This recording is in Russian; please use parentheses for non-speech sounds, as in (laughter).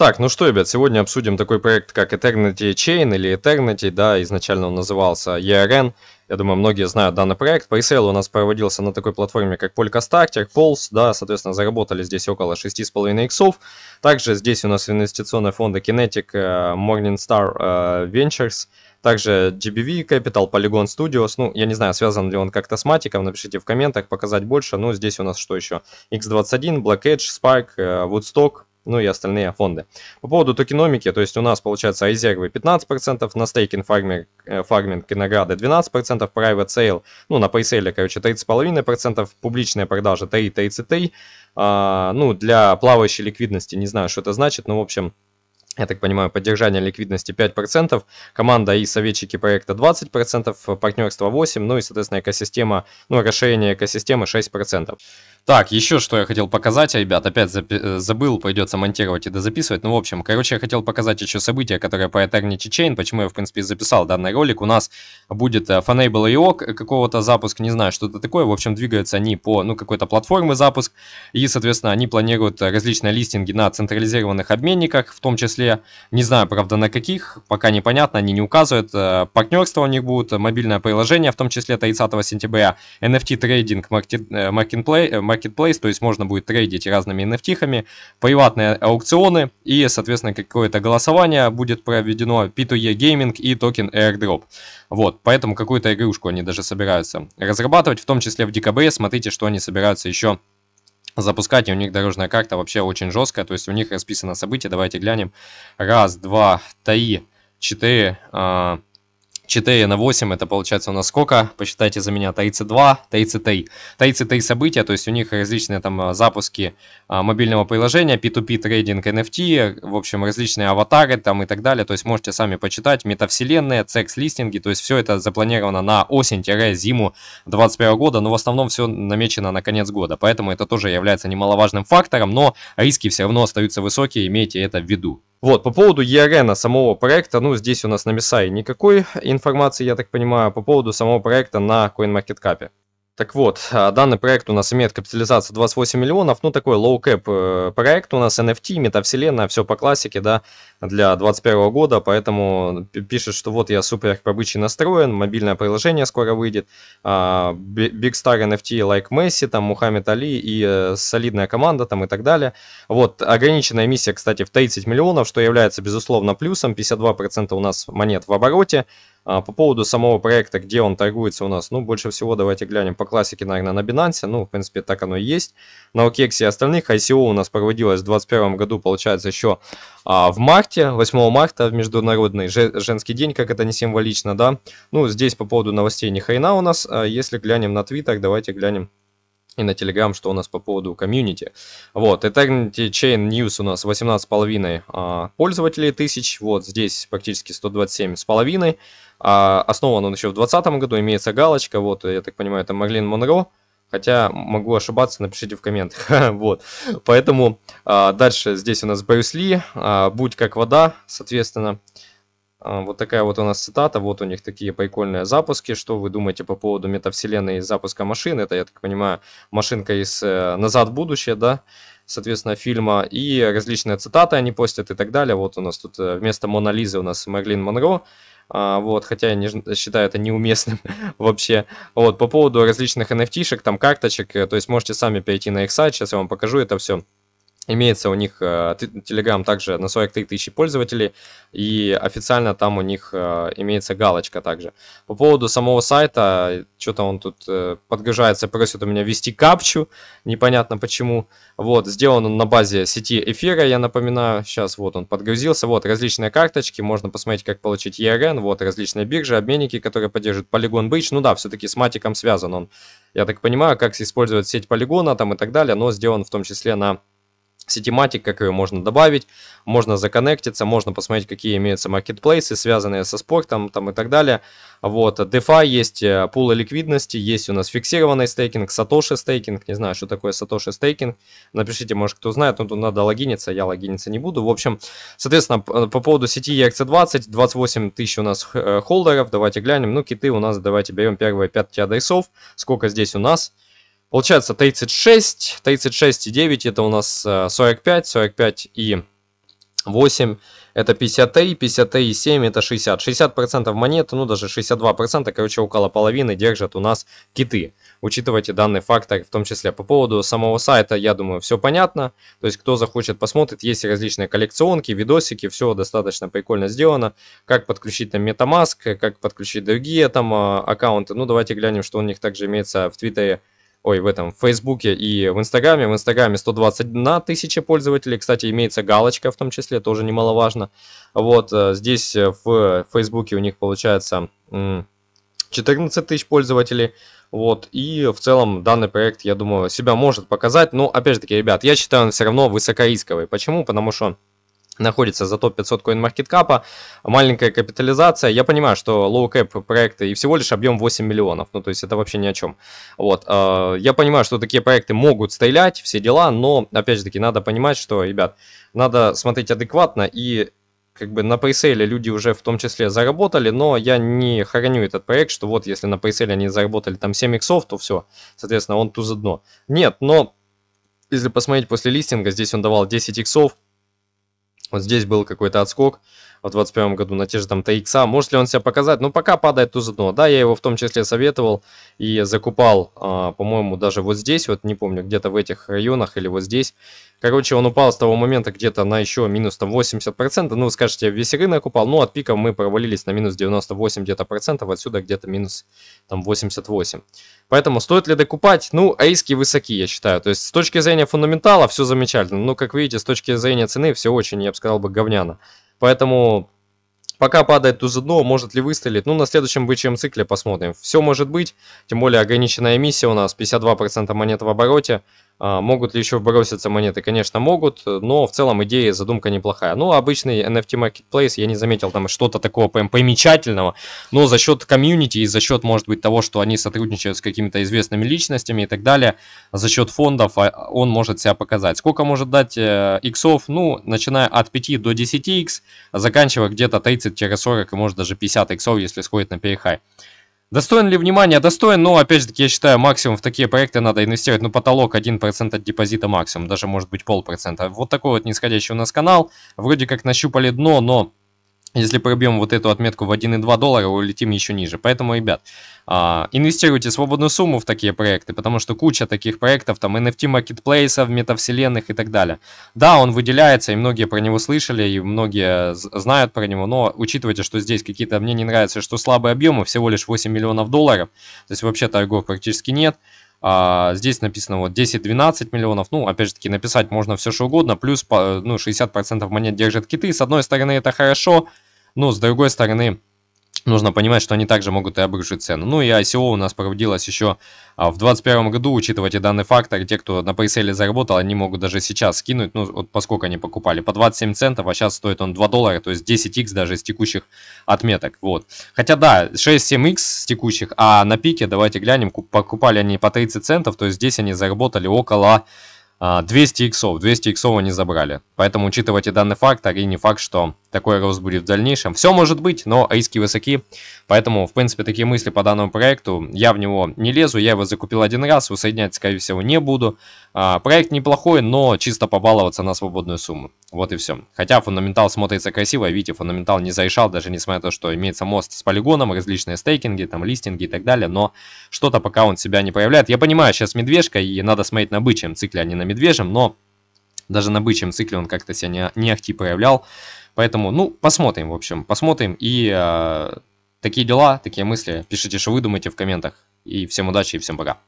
Так, ну что, ребят, сегодня обсудим такой проект, как Eternity Chain или Eternity, да, изначально он назывался ERN. Я думаю, многие знают данный проект. Пресейл у нас проводился на такой платформе, как Polkastarter, Pulse, да, соответственно, заработали здесь около 6,5 иксов. Также здесь у нас инвестиционные фонды Kinetic, э, Morningstar э, Ventures, также GBV Capital, Polygon Studios. Ну, я не знаю, связан ли он как-то с матиком, напишите в комментах, показать больше. Ну, здесь у нас что еще? X21, Black Edge, Spark, э, Woodstock, ну и остальные фонды. По поводу токеномики, то есть у нас получается резервы 15%, на стейкинг фарминг, э, фарминг и награды 12%, private sale, ну на пресейле, короче, 30,5%, публичные продажи 3,33%, а, ну для плавающей ликвидности, не знаю, что это значит, но в общем я так понимаю, поддержание ликвидности 5%, команда и советчики проекта 20%, партнерство 8%, ну и, соответственно, экосистема, ну, расширение экосистемы 6%. Так, еще что я хотел показать, ребят, опять э, забыл, придется монтировать и дозаписывать. Ну, в общем, короче, я хотел показать еще события, которые по Eternity Chain, почему я, в принципе, записал данный ролик. У нас будет э, Fanable.io какого-то запуск, не знаю, что-то такое. В общем, двигаются они по, ну, какой-то платформы запуск, и, соответственно, они планируют различные листинги на централизированных обменниках, в том числе числе. Не знаю, правда, на каких, пока непонятно, они не указывают. Э, партнерство у них будет мобильное приложение, в том числе 30 сентября, NFT трейдинг, marketplace, э, э, то есть можно будет трейдить разными NFT-хами, приватные аукционы и, соответственно, какое-то голосование будет проведено, P2E Gaming и токен Airdrop. Вот, поэтому какую-то игрушку они даже собираются разрабатывать, в том числе в декабре, смотрите, что они собираются еще запускать, и у них дорожная карта вообще очень жесткая, то есть у них расписано событие, давайте глянем, раз, два, три, четыре, а, 4 на 8, это получается у нас сколько? Посчитайте за меня, Тайцы тайцы тай, тайцы тай события, то есть у них различные там а, запуски а, мобильного приложения, P2P трейдинг, NFT, в общем, различные аватары там и так далее. То есть можете сами почитать, метавселенные, секс-листинги, то есть все это запланировано на осень-зиму 2021 года, но в основном все намечено на конец года, поэтому это тоже является немаловажным фактором, но риски все равно остаются высокие, имейте это в виду. Вот, по поводу ERN самого проекта, ну, здесь у нас на MSI никакой информации, я так понимаю, по поводу самого проекта на CoinMarketCap. Так вот, а, данный проект у нас имеет капитализацию 28 миллионов, ну такой low-cap э, проект у нас, NFT, метавселенная, все по классике, да, для 2021 года, поэтому э, пишет, что вот я супер побычий настроен, мобильное приложение скоро выйдет, а, Big Star NFT, Like Messi, там Мухаммед Али и э, солидная команда там и так далее. Вот, ограниченная миссия, кстати, в 30 миллионов, что является, безусловно, плюсом, 52% у нас монет в обороте, а, по поводу самого проекта, где он торгуется у нас, ну, больше всего давайте глянем по классике, наверное, на Binance, ну, в принципе, так оно и есть. На OKEX и остальных ICO у нас проводилось в 2021 году, получается, еще а, в марте, 8 марта, в Международный женский день, как это не символично, да. Ну, здесь по поводу новостей ни хрена у нас, а если глянем на Twitter, давайте глянем и на Telegram, что у нас по поводу комьюнити. Вот, Eternity Chain News у нас 18,5 а, пользователей тысяч, вот здесь практически 127,5. А, основан он еще в 2020 году, имеется галочка, вот, я так понимаю, это Маглин Монро, Хотя могу ошибаться, напишите в комментах. (laughs) вот. Поэтому а, дальше здесь у нас Брюс Ли, а, «Будь как вода», соответственно. А, вот такая вот у нас цитата, вот у них такие прикольные запуски. Что вы думаете по поводу метавселенной и запуска машин? Это, я так понимаю, машинка из э, «Назад в будущее», да? соответственно, фильма, и различные цитаты они постят и так далее. Вот у нас тут э, вместо Мона Лизы у нас Мерлин Монро, а, вот, хотя я не, считаю это неуместным (laughs) вообще. Вот, по поводу различных NFT-шек, там, карточек, э, то есть можете сами перейти на их сайт, сейчас я вам покажу это все. Имеется у них э, Telegram также на 43 тысячи пользователей, и официально там у них э, имеется галочка также. По поводу самого сайта, что-то он тут э, подгружается, просит у меня ввести капчу, непонятно почему. Вот, сделан он на базе сети эфира, я напоминаю, сейчас вот он подгрузился, вот различные карточки, можно посмотреть, как получить ERN, вот различные биржи, обменники, которые поддерживают Polygon Bridge, ну да, все-таки с матиком связан он, я так понимаю, как использовать сеть полигона там и так далее, но сделан в том числе на сетематик, как ее можно добавить, можно законнектиться, можно посмотреть, какие имеются маркетплейсы, связанные со спортом там и так далее. Вот, DeFi есть э, пулы ликвидности, есть у нас фиксированный стейкинг, Сатоши стейкинг, не знаю, что такое Сатоши стейкинг, напишите, может, кто знает, но тут надо логиниться, я логиниться не буду. В общем, соответственно, э, по поводу сети ERC20, 28 тысяч у нас э, холдеров, давайте глянем, ну, киты у нас, давайте берем первые 5 адресов, сколько здесь у нас, Получается 36, 36 и 9 это у нас 45, э, 45 и 8 это 50T, 50T и 7 это 60. 60% процентов монет, ну даже 62%, процента, короче, около половины держат у нас киты. Учитывайте данный фактор, в том числе по поводу самого сайта, я думаю, все понятно. То есть, кто захочет, посмотрит. Есть различные коллекционки, видосики, все достаточно прикольно сделано. Как подключить там MetaMask, как подключить другие там а, аккаунты. Ну, давайте глянем, что у них также имеется в Твиттере ой, в этом, в Фейсбуке и в Инстаграме. В Инстаграме 121 тысяча пользователей. Кстати, имеется галочка в том числе, тоже немаловажно. Вот э, здесь э, в Фейсбуке у них получается 14 тысяч пользователей. Вот, и в целом данный проект, я думаю, себя может показать. Но, опять же таки, ребят, я считаю, он все равно высокорисковый. Почему? Потому что находится за топ-500 CoinMarketCap, маленькая капитализация. Я понимаю, что low-cap проекты и всего лишь объем 8 миллионов, ну то есть это вообще ни о чем. Вот, э, я понимаю, что такие проекты могут стрелять, все дела, но опять же таки надо понимать, что, ребят, надо смотреть адекватно и как бы на пресейле люди уже в том числе заработали, но я не храню этот проект, что вот если на пресейле они заработали там 7 иксов, то все, соответственно, он туза дно. Нет, но если посмотреть после листинга, здесь он давал 10 иксов, вот здесь был какой-то отскок в 2021 году на те же там TX. А. Может ли он себя показать? Ну, пока падает туз дно. Да, я его в том числе советовал и закупал, а, по-моему, даже вот здесь, вот не помню, где-то в этих районах или вот здесь. Короче, он упал с того момента где-то на еще минус там 80%. Ну, вы скажете, весь рынок упал. Ну, от пика мы провалились на минус 98 где-то процентов, отсюда где-то минус там 88. Поэтому стоит ли докупать? Ну, риски а высоки, я считаю. То есть, с точки зрения фундаментала все замечательно. Но, ну, как видите, с точки зрения цены все очень, я бы сказал бы, говняно. Поэтому пока падает туз дно, может ли выстрелить? Ну, на следующем бычьем цикле посмотрим. Все может быть, тем более ограниченная эмиссия у нас, 52% монет в обороте. А, могут ли еще броситься монеты? Конечно, могут, но в целом идея, задумка неплохая. Ну, обычный NFT Marketplace, я не заметил там что-то такого прям примечательного, но за счет комьюнити и за счет, может быть, того, что они сотрудничают с какими-то известными личностями и так далее, за счет фондов а, он может себя показать. Сколько может дать э, иксов? Ну, начиная от 5 до 10 икс, заканчивая где-то 30-40 и может даже 50 иксов, если сходит на перехай. Достоин ли внимания? Достоин, но опять же таки я считаю, максимум в такие проекты надо инвестировать, ну потолок 1% от депозита максимум, даже может быть полпроцента. Вот такой вот нисходящий у нас канал, вроде как нащупали дно, но если пробьем вот эту отметку в 1,2 доллара, улетим еще ниже. Поэтому, ребят, а, инвестируйте свободную сумму в такие проекты, потому что куча таких проектов, там NFT маркетплейсов, метавселенных и так далее. Да, он выделяется, и многие про него слышали, и многие знают про него, но учитывайте, что здесь какие-то, мне не нравятся, что слабые объемы, всего лишь 8 миллионов долларов, то есть вообще торгов практически нет. А, здесь написано вот 10-12 миллионов. Ну, опять же таки, написать можно все что угодно. Плюс ну, 60% монет держат киты. С одной стороны, это хорошо, но с другой стороны, нужно понимать, что они также могут и обрушить цену. Ну и ICO у нас проводилось еще а, в 2021 году, учитывайте данный фактор, те, кто на преселе заработал, они могут даже сейчас скинуть, ну вот поскольку они покупали, по 27 центов, а сейчас стоит он 2 доллара, то есть 10x даже с текущих отметок, вот. Хотя да, 6-7x с текущих, а на пике, давайте глянем, покупали они по 30 центов, то есть здесь они заработали около 200 а, иксов, 200 иксов они забрали. Поэтому учитывайте данный фактор и не факт, что такой рост будет в дальнейшем. Все может быть, но риски высоки, поэтому, в принципе, такие мысли по данному проекту. Я в него не лезу, я его закупил один раз, усоединять, скорее всего, не буду. А, проект неплохой, но чисто побаловаться на свободную сумму. Вот и все. Хотя фундаментал смотрится красиво, видите, фундаментал не зарешал, даже несмотря на то, что имеется мост с полигоном, различные стейкинги, там, листинги и так далее, но что-то пока он себя не проявляет. Я понимаю, сейчас медвежка, и надо смотреть на бычьем цикле, а не на медвежьем, но даже на бычьем цикле он как-то себя не, не ахти проявлял. Поэтому, ну, посмотрим, в общем, посмотрим. И э, такие дела, такие мысли пишите, что вы думаете в комментах. И всем удачи и всем пока.